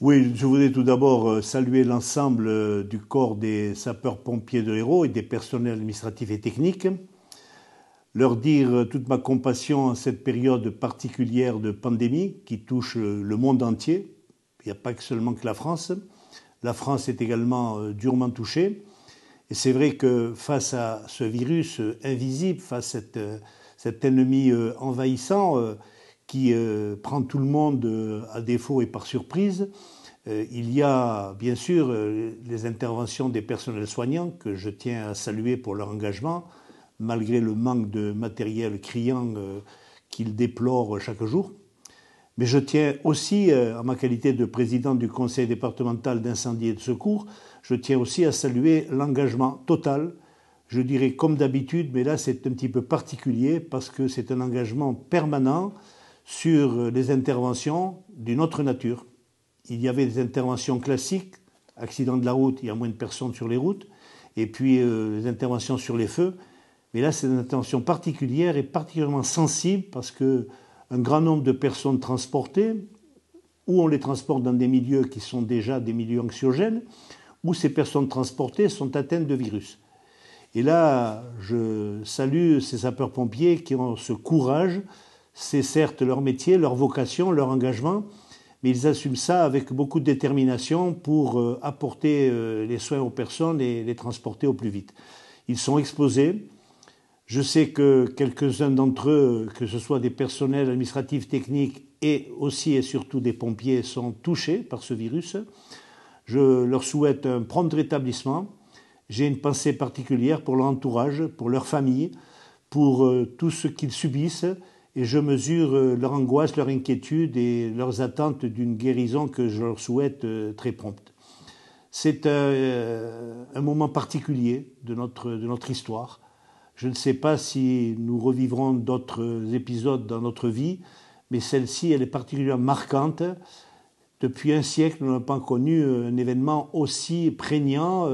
Oui, je voudrais tout d'abord euh, saluer l'ensemble euh, du corps des sapeurs-pompiers de l'Hérault et des personnels administratifs et techniques, leur dire euh, toute ma compassion en cette période particulière de pandémie qui touche le monde entier. Il n'y a pas seulement que la France. La France est également durement touchée. Et c'est vrai que face à ce virus invisible, face à cet ennemi envahissant, qui euh, prend tout le monde euh, à défaut et par surprise. Euh, il y a bien sûr les interventions des personnels soignants que je tiens à saluer pour leur engagement, malgré le manque de matériel criant qu'ils déplorent chaque jour. Mais je tiens aussi, en ma qualité de président du conseil départemental d'incendie et de secours, je tiens aussi à saluer l'engagement total je dirais comme d'habitude, mais là c'est un petit peu particulier parce que c'est un engagement permanent sur les interventions d'une autre nature. Il y avait des interventions classiques, accident de la route, il y a moins de personnes sur les routes, et puis euh, les interventions sur les feux. Mais là, c'est une intervention particulière et particulièrement sensible parce que grand nombre de personnes transportées, ou on les transporte dans des milieux qui sont déjà des milieux anxiogènes, où ces personnes transportées sont atteintes de virus. Et là, je salue ces sapeurs-pompiers qui ont ce courage c'est certes leur métier, leur vocation, leur engagement, mais ils assument ça avec beaucoup de détermination pour euh, apporter euh, les soins aux personnes et les transporter au plus vite. Ils sont exposés. Je sais que quelques-uns d'entre eux, que ce soit des personnels administratifs, techniques et aussi et surtout des pompiers, sont touchés par ce virus. Je leur souhaite un prompt rétablissement. J'ai une pensée particulière pour leur entourage, pour leur famille, pour euh, tout ce qu'ils subissent et je mesure euh, leur angoisse, leur inquiétude et leurs attentes d'une guérison que je leur souhaite euh, très prompte. C'est euh, un, moment particulier de notre, de notre histoire. Je ne sais pas si nous revivrons d'autres épisodes dans notre vie, mais celle-ci, elle est particulièrement marquante. Depuis un siècle, nous n'avons pas connu un événement aussi prégnant,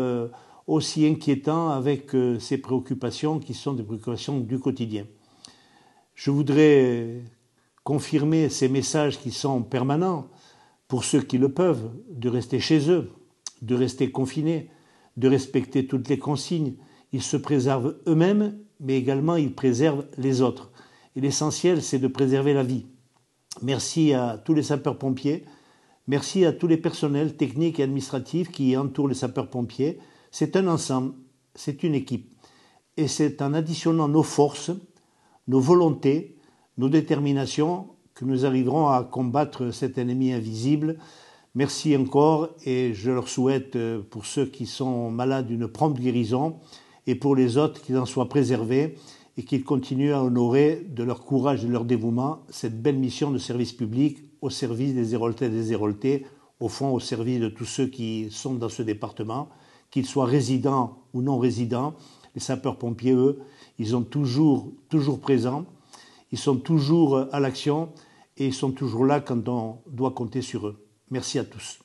aussi inquiétant avec ses préoccupations qui sont des préoccupations du quotidien. Je voudrais confirmer ces messages qui sont permanents pour ceux qui le peuvent, de rester chez eux, de rester confinés, de respecter toutes les consignes. Ils se préservent eux-mêmes, mais également ils préservent les autres. Et l'essentiel, c'est de préserver la vie. Merci à tous les sapeurs-pompiers. Merci à tous les personnels techniques et administratifs qui entourent les sapeurs-pompiers. C'est un ensemble, c'est une équipe. Et c'est en additionnant nos forces nos volontés, nos déterminations, que nous arriverons à combattre cet ennemi invisible. Merci encore et je leur souhaite euh, pour ceux qui sont malades une prompte guérison et pour les autres qu'ils en soient préservés et qu'ils continuent à honorer de leur courage et de leur dévouement cette belle mission de service public au service des héros et des Héroltais, au fond au service de tous ceux qui sont dans ce département, qu'ils soient résidents ou non résidents, les sapeurs-pompiers, eux, ils sont toujours, toujours présents, ils sont toujours euh, à l'action et ils sont toujours là quand on doit compter sur eux. Merci à tous.